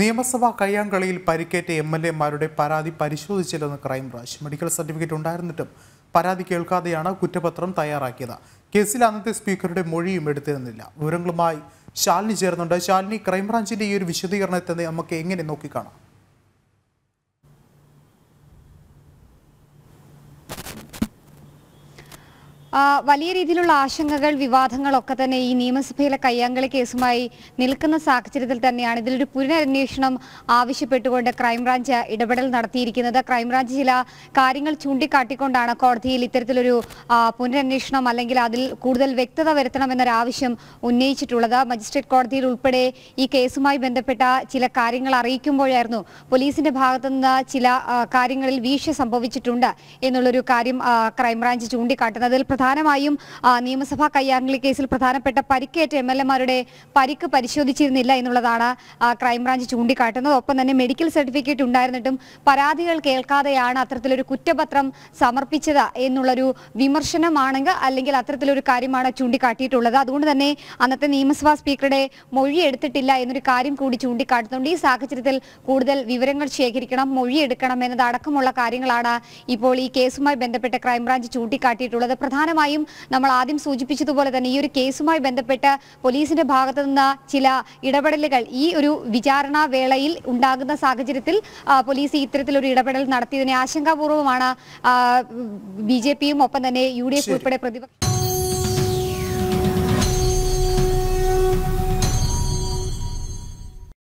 നിയമസഭാ കയ്യാങ്കളിയിൽ പരിക്കേറ്റ M L എമാരുടെ പരാതി പരിശോധിച്ചില്ലെന്ന് ക്രൈംബ്രാഞ്ച് മെഡിക്കൽ സർട്ടിഫിക്കറ്റ് ഉണ്ടായിരുന്നിട്ടും പരാതി കേൾക്കാതെയാണ് കുറ്റപത്രം തയ്യാറാക്കിയത് കേസിൽ അന്നത്തെ സ്പീക്കറുടെ മൊഴിയും എടുത്തിരുന്നില്ല വിവരങ്ങളുമായി ശാലിനി ചേർന്നുണ്ട് ശാലിനി ക്രൈംബ്രാഞ്ചിന്റെ ഈ ഒരു വിശദീകരണത്തിന് നമുക്ക് എങ്ങനെ നോക്കിക്കാണാം വലിയ രീതിയിലുള്ള ആശങ്കകൾ വിവാദങ്ങളൊക്കെ തന്നെ ഈ നിയമസഭയിലെ കയ്യാങ്കളി കേസുമായി നിൽക്കുന്ന സാഹചര്യത്തിൽ തന്നെയാണ് ഇതിലൊരു പുനരന്വേഷണം ആവശ്യപ്പെട്ടുകൊണ്ട് ക്രൈംബ്രാഞ്ച് ഇടപെടൽ നടത്തിയിരിക്കുന്നത് ക്രൈംബ്രാഞ്ച് ചില കാര്യങ്ങൾ ചൂണ്ടിക്കാട്ടിക്കൊണ്ടാണ് കോടതിയിൽ ഇത്തരത്തിലൊരു പുനരന്വേഷണം അല്ലെങ്കിൽ അതിൽ കൂടുതൽ വ്യക്തത വരുത്തണമെന്നൊരാവശ്യം ഉന്നയിച്ചിട്ടുള്ളത് മജിസ്ട്രേറ്റ് കോടതിയിൽ ഉൾപ്പെടെ ഈ കേസുമായി ബന്ധപ്പെട്ട ചില കാര്യങ്ങൾ അറിയിക്കുമ്പോഴായിരുന്നു പോലീസിന്റെ ഭാഗത്തുനിന്ന് ചില കാര്യങ്ങളിൽ വീഴ്ച സംഭവിച്ചിട്ടുണ്ട് എന്നുള്ളൊരു കാര്യം ക്രൈംബ്രാഞ്ച് ചൂണ്ടിക്കാട്ടുന്നത് പ്രധാന പ്രധാനമായും നിയമസഭാ കയ്യാങ്കളി കേസിൽ പ്രധാനപ്പെട്ട പരിക്കേറ്റ എം എൽ എമാരുടെ പരിക്ക് പരിശോധിച്ചിരുന്നില്ല എന്നുള്ളതാണ് ക്രൈംബ്രാഞ്ച് ചൂണ്ടിക്കാട്ടുന്നത് ഒപ്പം തന്നെ മെഡിക്കൽ സർട്ടിഫിക്കറ്റ് ഉണ്ടായിരുന്നിട്ടും പരാതികൾ കേൾക്കാതെയാണ് അത്തരത്തിലൊരു കുറ്റപത്രം സമർപ്പിച്ചത് എന്നുള്ളൊരു വിമർശനമാണെങ്കിൽ അല്ലെങ്കിൽ അത്തരത്തിലൊരു കാര്യമാണ് ചൂണ്ടിക്കാട്ടിയിട്ടുള്ളത് അതുകൊണ്ട് തന്നെ അന്നത്തെ നിയമസഭാ സ്പീക്കറുടെ മൊഴി എടുത്തിട്ടില്ല എന്നൊരു കാര്യം കൂടി ചൂണ്ടിക്കാട്ടുന്നുണ്ട് ഈ സാഹചര്യത്തിൽ കൂടുതൽ വിവരങ്ങൾ ശേഖരിക്കണം മൊഴി എടുക്കണം എന്നതടക്കമുള്ള കാര്യങ്ങളാണ് ഇപ്പോൾ ഈ കേസുമായി ബന്ധപ്പെട്ട് ക്രൈംബ്രാഞ്ച് ചൂണ്ടിക്കാട്ടിയിട്ടുള്ളത് പ്രധാന പ്രധാനമായും നമ്മൾ ആദ്യം സൂചിപ്പിച്ചതുപോലെ തന്നെ ഈ ഒരു കേസുമായി ബന്ധപ്പെട്ട് പോലീസിന്റെ ഭാഗത്തു നിന്ന് ചില ഇടപെടലുകൾ ഈ ഒരു വിചാരണാ വേളയിൽ ഉണ്ടാകുന്ന സാഹചര്യത്തിൽ പോലീസ് ഇത്തരത്തിലൊരു ഇടപെടൽ നടത്തിയതിനെ ആശങ്കാപൂർവമാണ് ബി ജെ പിയും ഒപ്പം തന്നെ യു ഡി എഫ് ഉൾപ്പെടെ പ്രതിപക്ഷം